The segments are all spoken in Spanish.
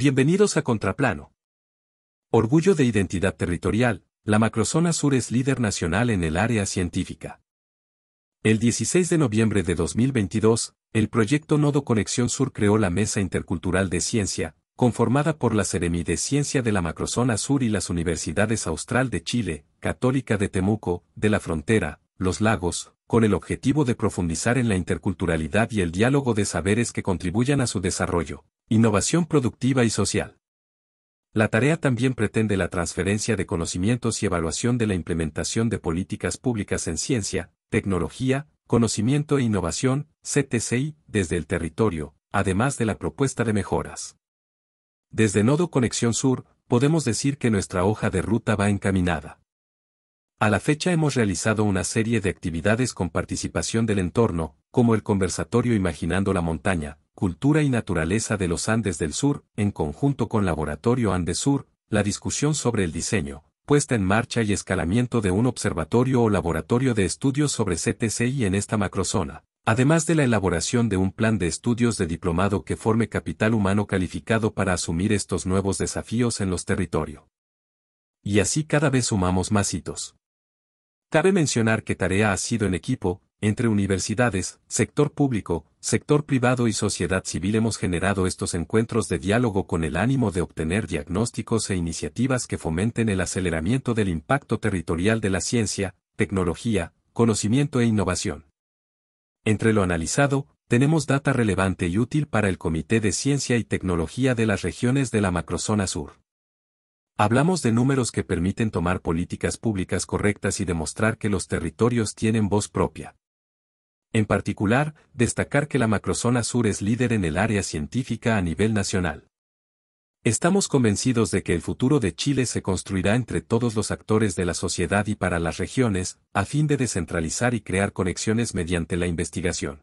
Bienvenidos a Contraplano. Orgullo de identidad territorial, la macrozona sur es líder nacional en el área científica. El 16 de noviembre de 2022, el proyecto Nodo Conexión Sur creó la Mesa Intercultural de Ciencia, conformada por la Seremi de Ciencia de la Macrozona Sur y las Universidades Austral de Chile, Católica de Temuco, de la Frontera, Los Lagos, con el objetivo de profundizar en la interculturalidad y el diálogo de saberes que contribuyan a su desarrollo, Innovación productiva y social. La tarea también pretende la transferencia de conocimientos y evaluación de la implementación de políticas públicas en ciencia, tecnología, conocimiento e innovación, CTCI, desde el territorio, además de la propuesta de mejoras. Desde Nodo Conexión Sur, podemos decir que nuestra hoja de ruta va encaminada. A la fecha hemos realizado una serie de actividades con participación del entorno, como el conversatorio Imaginando la Montaña, Cultura y Naturaleza de los Andes del Sur, en conjunto con Laboratorio Andesur, la discusión sobre el diseño, puesta en marcha y escalamiento de un observatorio o laboratorio de estudios sobre CTCI en esta macrozona, además de la elaboración de un plan de estudios de diplomado que forme capital humano calificado para asumir estos nuevos desafíos en los territorios. Y así cada vez sumamos más hitos. Cabe mencionar que tarea ha sido en equipo, entre universidades, sector público, sector privado y sociedad civil hemos generado estos encuentros de diálogo con el ánimo de obtener diagnósticos e iniciativas que fomenten el aceleramiento del impacto territorial de la ciencia, tecnología, conocimiento e innovación. Entre lo analizado, tenemos data relevante y útil para el Comité de Ciencia y Tecnología de las regiones de la macrozona sur. Hablamos de números que permiten tomar políticas públicas correctas y demostrar que los territorios tienen voz propia, en particular, destacar que la macrozona sur es líder en el área científica a nivel nacional. Estamos convencidos de que el futuro de Chile se construirá entre todos los actores de la sociedad y para las regiones, a fin de descentralizar y crear conexiones mediante la investigación.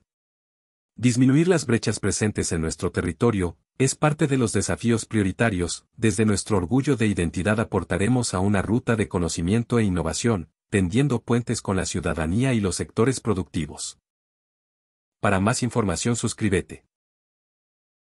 Disminuir las brechas presentes en nuestro territorio, es parte de los desafíos prioritarios, desde nuestro orgullo de identidad aportaremos a una ruta de conocimiento e innovación, tendiendo puentes con la ciudadanía y los sectores productivos. Para más información suscríbete.